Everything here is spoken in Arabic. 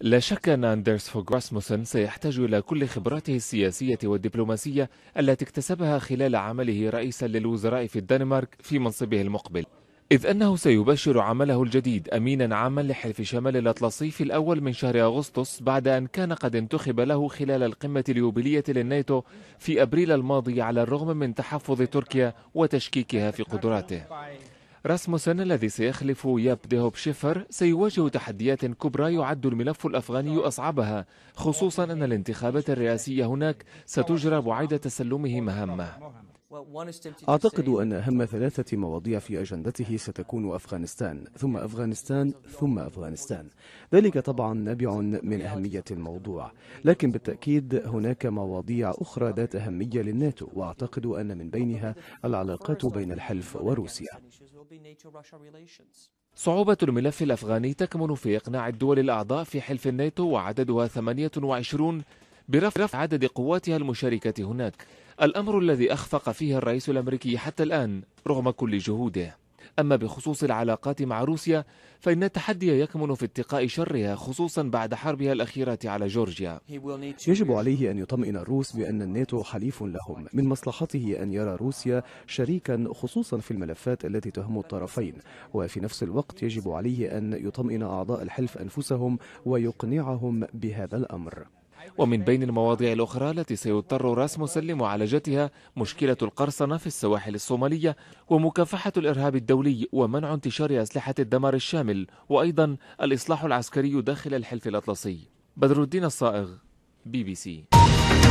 لا شك أن أندرس فوغ راسموسن سيحتاج إلى كل خبراته السياسية والدبلوماسية التي اكتسبها خلال عمله رئيسا للوزراء في الدنمارك في منصبه المقبل إذ أنه سيبشر عمله الجديد أمينا عاما لحلف شمال الأطلسي في الأول من شهر أغسطس بعد أن كان قد انتخب له خلال القمة اليوبيلية للناتو في أبريل الماضي على الرغم من تحفظ تركيا وتشكيكها في قدراته راسموسن الذي سيخلف ياب ديهوب شيفر سيواجه تحديات كبرى يعد الملف الأفغاني أصعبها خصوصا أن الانتخابات الرئاسية هناك ستجرى بعيد تسلمه مهمة أعتقد أن أهم ثلاثة مواضيع في أجندته ستكون أفغانستان ثم أفغانستان ثم أفغانستان ذلك طبعا نابع من أهمية الموضوع لكن بالتأكيد هناك مواضيع أخرى ذات أهمية للناتو وأعتقد أن من بينها العلاقات بين الحلف وروسيا صعوبة الملف الأفغاني تكمن في إقناع الدول الأعضاء في حلف الناتو وعددها 28 برفع عدد قواتها المشاركة هناك الأمر الذي أخفق فيه الرئيس الأمريكي حتى الآن رغم كل جهوده أما بخصوص العلاقات مع روسيا فإن التحدي يكمن في اتقاء شرها خصوصا بعد حربها الأخيرة على جورجيا يجب عليه أن يطمئن الروس بأن الناتو حليف لهم من مصلحته أن يرى روسيا شريكا خصوصا في الملفات التي تهم الطرفين وفي نفس الوقت يجب عليه أن يطمئن أعضاء الحلف أنفسهم ويقنعهم بهذا الأمر ومن بين المواضيع الأخرى التي سيضطر راسموس لمعالجتها مشكلة القرصنة في السواحل الصومالية ومكافحة الإرهاب الدولي ومنع انتشار أسلحة الدمار الشامل وأيضا الإصلاح العسكري داخل الحلف الأطلسي بدر الدين الصائغ بي بي سي